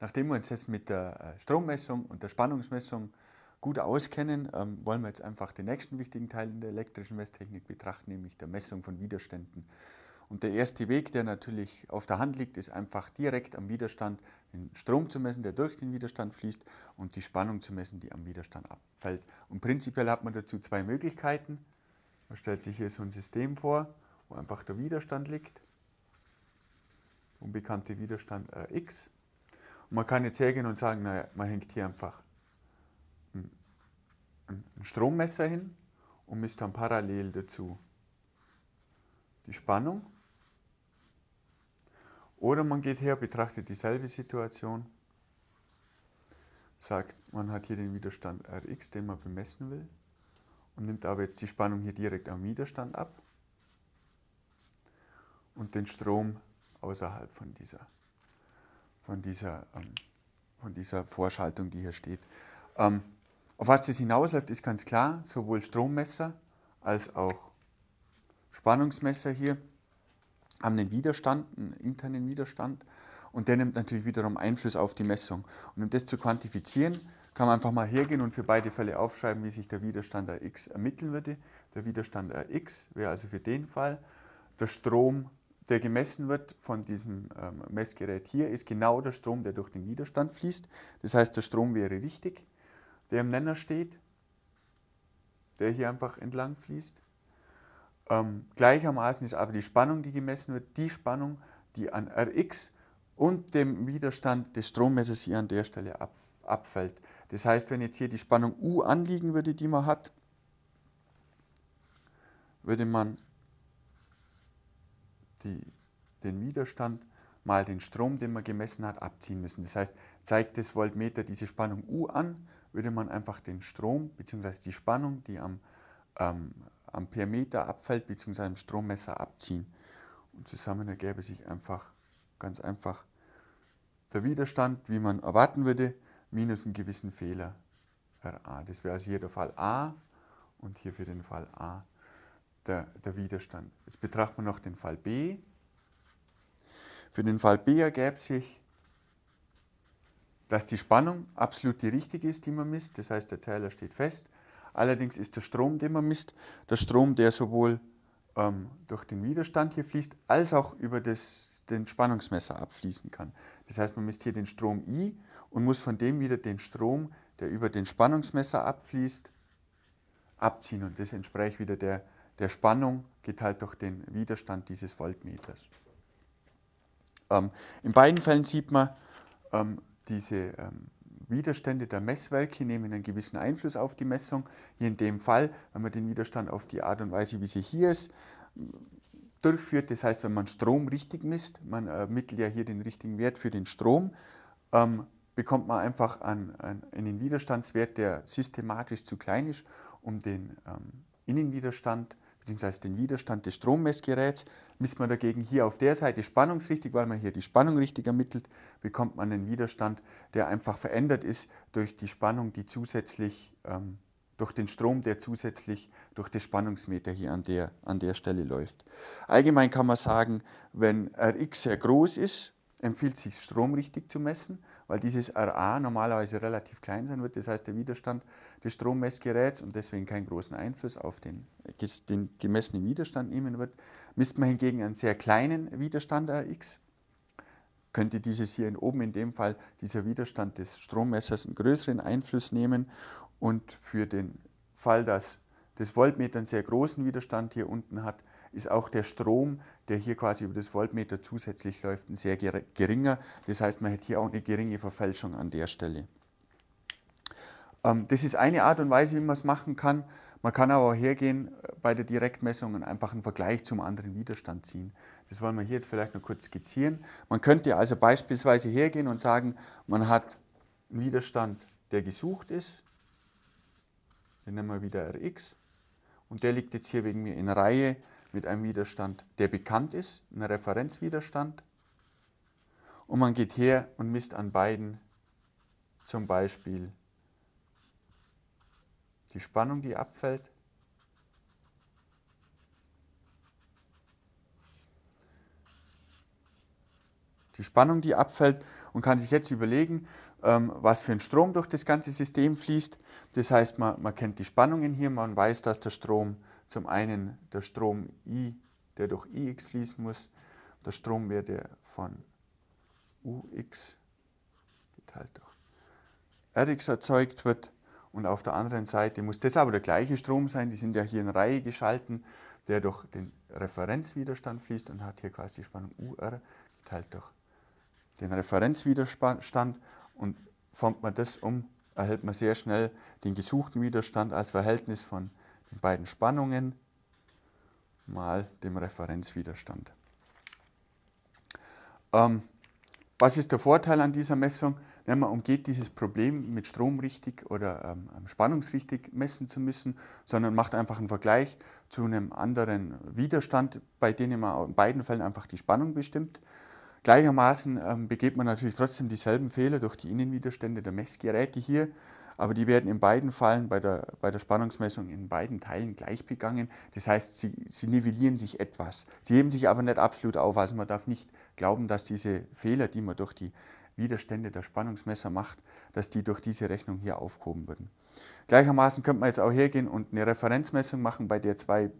Nachdem wir uns jetzt mit der äh, Strommessung und der Spannungsmessung gut auskennen, ähm, wollen wir jetzt einfach den nächsten wichtigen Teil in der elektrischen Messtechnik betrachten, nämlich der Messung von Widerständen. Und der erste Weg, der natürlich auf der Hand liegt, ist einfach direkt am Widerstand den Strom zu messen, der durch den Widerstand fließt, und die Spannung zu messen, die am Widerstand abfällt. Und prinzipiell hat man dazu zwei Möglichkeiten. Man stellt sich hier so ein System vor, wo einfach der Widerstand liegt, unbekannte Widerstand äh, x, und man kann jetzt hergehen und sagen, naja, man hängt hier einfach ein, ein Strommesser hin und misst dann parallel dazu die Spannung. Oder man geht her, betrachtet dieselbe Situation, sagt, man hat hier den Widerstand Rx, den man bemessen will, und nimmt aber jetzt die Spannung hier direkt am Widerstand ab und den Strom außerhalb von dieser von dieser, ähm, von dieser Vorschaltung, die hier steht. Ähm, auf was das hinausläuft, ist ganz klar, sowohl Strommesser als auch Spannungsmesser hier haben einen Widerstand, einen internen Widerstand und der nimmt natürlich wiederum Einfluss auf die Messung. Und um das zu quantifizieren, kann man einfach mal hergehen und für beide Fälle aufschreiben, wie sich der Widerstand Rx ermitteln würde. Der Widerstand Rx wäre also für den Fall der Strom der gemessen wird von diesem ähm, Messgerät hier, ist genau der Strom, der durch den Widerstand fließt. Das heißt, der Strom wäre richtig, der im Nenner steht, der hier einfach entlang fließt. Ähm, gleichermaßen ist aber die Spannung, die gemessen wird, die Spannung, die an Rx und dem Widerstand des Strommessers hier an der Stelle ab, abfällt. Das heißt, wenn jetzt hier die Spannung U anliegen würde, die man hat, würde man die, den Widerstand mal den Strom, den man gemessen hat, abziehen müssen. Das heißt, zeigt das Voltmeter diese Spannung U an, würde man einfach den Strom bzw. die Spannung, die am ähm, Amperemeter abfällt bzw. am Strommesser abziehen. Und zusammen ergäbe sich einfach ganz einfach der Widerstand, wie man erwarten würde, minus einen gewissen Fehler RA. Das wäre also hier der Fall A und hier für den Fall A der, der Widerstand. Jetzt betrachten wir noch den Fall B. Für den Fall B ergäbe sich, dass die Spannung absolut die richtige ist, die man misst. Das heißt, der Zeiler steht fest. Allerdings ist der Strom, den man misst, der Strom, der sowohl ähm, durch den Widerstand hier fließt, als auch über das, den Spannungsmesser abfließen kann. Das heißt, man misst hier den Strom I und muss von dem wieder den Strom, der über den Spannungsmesser abfließt, abziehen. Und das entspricht wieder der, der Spannung geteilt halt durch den Widerstand dieses Voltmeters. Ähm, in beiden Fällen sieht man, ähm, diese ähm, Widerstände der Messwerke nehmen einen gewissen Einfluss auf die Messung. Hier in dem Fall, wenn man den Widerstand auf die Art und Weise, wie sie hier ist, durchführt, das heißt, wenn man Strom richtig misst, man ermittelt ja hier den richtigen Wert für den Strom, ähm, bekommt man einfach an, an, einen Widerstandswert, der systematisch zu klein ist, um den ähm, Innenwiderstand beziehungsweise den Widerstand des Strommessgeräts. Misst man dagegen hier auf der Seite spannungsrichtig, weil man hier die Spannung richtig ermittelt, bekommt man einen Widerstand, der einfach verändert ist durch die Spannung, die zusätzlich, ähm, durch den Strom, der zusätzlich durch das Spannungsmeter hier an der, an der Stelle läuft. Allgemein kann man sagen, wenn Rx sehr groß ist, empfiehlt sich Strom richtig zu messen, weil dieses RA normalerweise relativ klein sein wird. Das heißt, der Widerstand des Strommessgeräts und deswegen keinen großen Einfluss auf den, den gemessenen Widerstand nehmen wird. Misst man hingegen einen sehr kleinen Widerstand RX, könnte dieses hier oben in dem Fall dieser Widerstand des Strommessers einen größeren Einfluss nehmen und für den Fall, dass das Voltmeter einen sehr großen Widerstand hier unten hat, ist auch der Strom, der hier quasi über das Voltmeter zusätzlich läuft, ein sehr geringer. Das heißt, man hätte hier auch eine geringe Verfälschung an der Stelle. Ähm, das ist eine Art und Weise, wie man es machen kann. Man kann aber auch hergehen äh, bei der Direktmessung und einfach einen Vergleich zum anderen Widerstand ziehen. Das wollen wir hier jetzt vielleicht noch kurz skizzieren. Man könnte also beispielsweise hergehen und sagen, man hat einen Widerstand, der gesucht ist. Den nennen wir wieder Rx. Und der liegt jetzt hier wegen mir in Reihe mit einem Widerstand, der bekannt ist, ein Referenzwiderstand. Und man geht her und misst an beiden zum Beispiel die Spannung, die abfällt. Die Spannung, die abfällt und kann sich jetzt überlegen, ähm, was für ein Strom durch das ganze System fließt. Das heißt, man, man kennt die Spannungen hier, man weiß, dass der Strom zum einen der Strom I, der durch Ix fließen muss. Der Strom wäre der von Ux geteilt durch Rx erzeugt wird. Und auf der anderen Seite muss das aber der gleiche Strom sein. Die sind ja hier in Reihe geschalten, der durch den Referenzwiderstand fließt und hat hier quasi die Spannung UR geteilt durch den Referenzwiderstand. Und formt man das um, erhält man sehr schnell den gesuchten Widerstand als Verhältnis von beiden Spannungen mal dem Referenzwiderstand. Ähm, was ist der Vorteil an dieser Messung? Ja, man umgeht dieses Problem mit Strom richtig oder ähm, ähm spannungsrichtig messen zu müssen, sondern macht einfach einen Vergleich zu einem anderen Widerstand, bei dem man in beiden Fällen einfach die Spannung bestimmt. Gleichermaßen ähm, begeht man natürlich trotzdem dieselben Fehler durch die Innenwiderstände der Messgeräte hier aber die werden in beiden Fällen bei der, bei der Spannungsmessung in beiden Teilen gleich begangen. Das heißt, sie, sie nivellieren sich etwas. Sie heben sich aber nicht absolut auf. Also man darf nicht glauben, dass diese Fehler, die man durch die Widerstände der Spannungsmesser macht, dass die durch diese Rechnung hier aufgehoben würden. Gleichermaßen könnte man jetzt auch hergehen und eine Referenzmessung machen, bei der zwei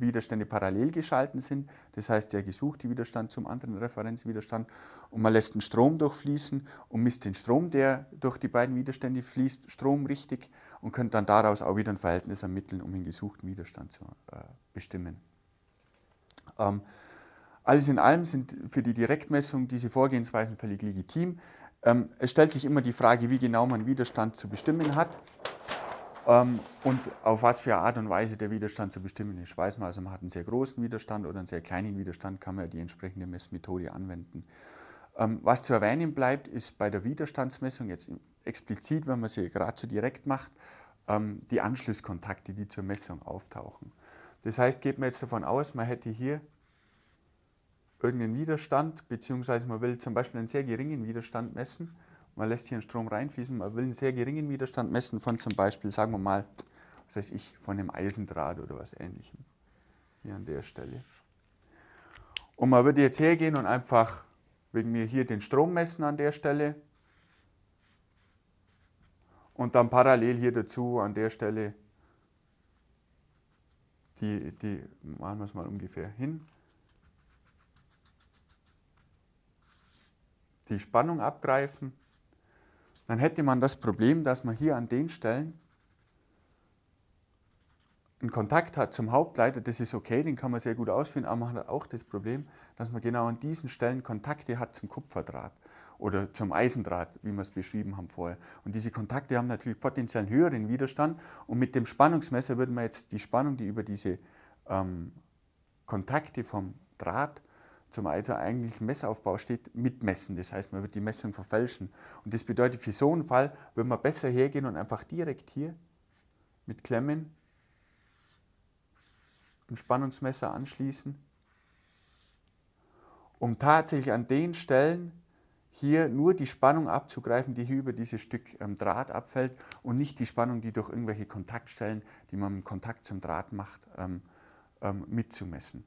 Widerstände parallel geschalten sind. Das heißt, der gesuchte Widerstand zum anderen Referenzwiderstand und man lässt den Strom durchfließen und misst den Strom, der durch die beiden Widerstände fließt, stromrichtig und könnte dann daraus auch wieder ein Verhältnis ermitteln, um den gesuchten Widerstand zu äh, bestimmen. Ähm, alles in allem sind für die Direktmessung diese Vorgehensweisen völlig legitim. Ähm, es stellt sich immer die Frage, wie genau man Widerstand zu bestimmen hat. Ähm, und auf was für eine Art und Weise der Widerstand zu bestimmen ist. Weiß man also, man hat einen sehr großen Widerstand oder einen sehr kleinen Widerstand, kann man die entsprechende Messmethode anwenden. Ähm, was zu erwähnen bleibt, ist bei der Widerstandsmessung jetzt explizit, wenn man sie geradezu direkt macht, ähm, die Anschlusskontakte, die zur Messung auftauchen. Das heißt, geht man jetzt davon aus, man hätte hier irgendeinen Widerstand, beziehungsweise man will zum Beispiel einen sehr geringen Widerstand messen man lässt hier einen Strom reinfließen, man will einen sehr geringen Widerstand messen von zum Beispiel, sagen wir mal, was weiß ich, von einem Eisendraht oder was ähnlichem. Hier an der Stelle. Und man würde jetzt hergehen und einfach wegen mir hier den Strom messen an der Stelle. Und dann parallel hier dazu an der Stelle die, die machen wir es mal ungefähr hin, die Spannung abgreifen dann hätte man das Problem, dass man hier an den Stellen einen Kontakt hat zum Hauptleiter, das ist okay, den kann man sehr gut ausführen, aber man hat auch das Problem, dass man genau an diesen Stellen Kontakte hat zum Kupferdraht oder zum Eisendraht, wie wir es beschrieben haben vorher. Und diese Kontakte haben natürlich potenziell einen höheren Widerstand und mit dem Spannungsmesser würde man jetzt die Spannung, die über diese ähm, Kontakte vom Draht zum also eigentlichen Messaufbau steht, mitmessen. Das heißt, man wird die Messung verfälschen. Und das bedeutet, für so einen Fall würde man besser hergehen und einfach direkt hier mit Klemmen ein Spannungsmesser anschließen, um tatsächlich an den Stellen hier nur die Spannung abzugreifen, die hier über dieses Stück ähm, Draht abfällt und nicht die Spannung, die durch irgendwelche Kontaktstellen, die man im Kontakt zum Draht macht, ähm, ähm, mitzumessen.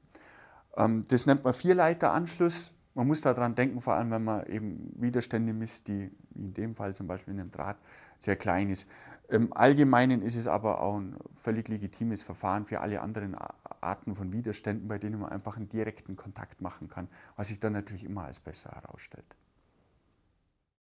Ähm, das nennt man Vierleiteranschluss. Man muss daran denken, vor allem wenn man eben Widerstände misst, die wie in dem Fall zum Beispiel in einem Draht sehr klein ist. Im Allgemeinen ist es aber auch ein völlig legitimes Verfahren für alle anderen Arten von Widerständen, bei denen man einfach einen direkten Kontakt machen kann, was sich dann natürlich immer als besser herausstellt.